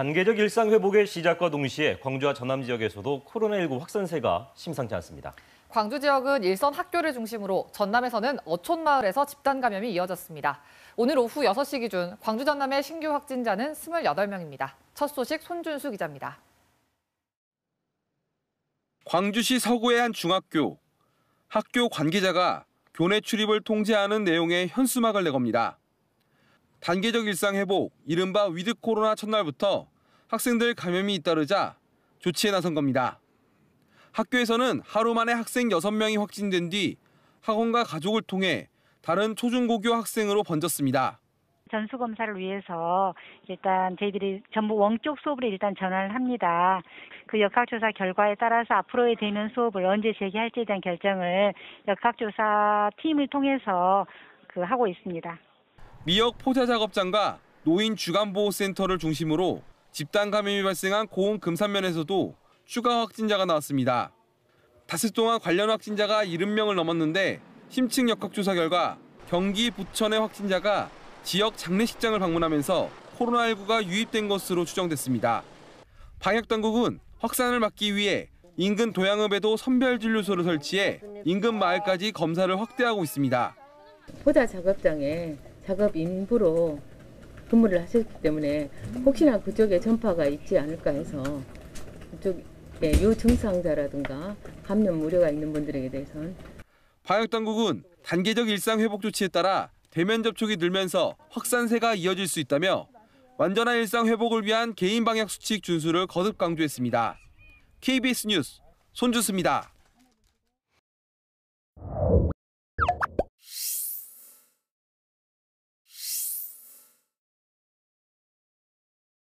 단계적 일상 회복의 시작과 동시에 광주와 전남 지역에서도 코로나19 확산세가 심상치 않습니다. 광주 지역은 일선 학교를 중심으로 전남에서는 어촌마을에서 집단 감염이 이어졌습니다. 오늘 오후 6시 기준 광주 전남의 신규 확진자는 28명입니다. 첫 소식 손준수 기자입니다. 광주시 서구의 한 중학교. 학교 관계자가 교내 출입을 통제하는 내용의 현수막을 내겁니다. 단계적 일상 회복, 이른바 위드 코로나 첫날부터 학생들 감염이 잇따르자 조치에 나선 겁니다. 학교에서는 하루 만에 학생 6명이 확진된 뒤 학원과 가족을 통해 다른 초중고교 학생으로 번졌습니다. 전수 검사를 위해서 일단 저희들이 전부 원격 수업을 일단 전환을 합니다. 그 역학조사 결과에 따라서 앞으로의 대면 수업을 언제 재개할지에 대한 결정을 역학조사 팀을 통해서 그 하고 있습니다. 미역 포자 작업장과 노인 주간보호센터를 중심으로 집단 감염이 발생한 고흥 금산면에서도 추가 확진자가 나왔습니다. 닷새 동안 관련 확진자가 70명을 넘었는데 심층 역학조사 결과 경기 부천의 확진자가 지역 장례식장을 방문하면서 코로나19가 유입된 것으로 추정됐습니다. 방역당국은 확산을 막기 위해 인근 도양읍에도 선별진료소를 설치해 인근 마을까지 검사를 확대하고 있습니다. 포자 작업장에 작업 인부로 근무를 하셨기 때문에 혹시나 그쪽에 전파가 있지 않을까 해서 그쪽에 요증상자라든가 감염 우려가 있는 분들에게 대해서는 방역당국은 단계적 일상 회복 조치에 따라 대면 접촉이 늘면서 확산세가 이어질 수 있다며 완전한 일상 회복을 위한 개인 방역 수칙 준수를 거듭 강조했습니다. KBS 뉴스 손주수입니다.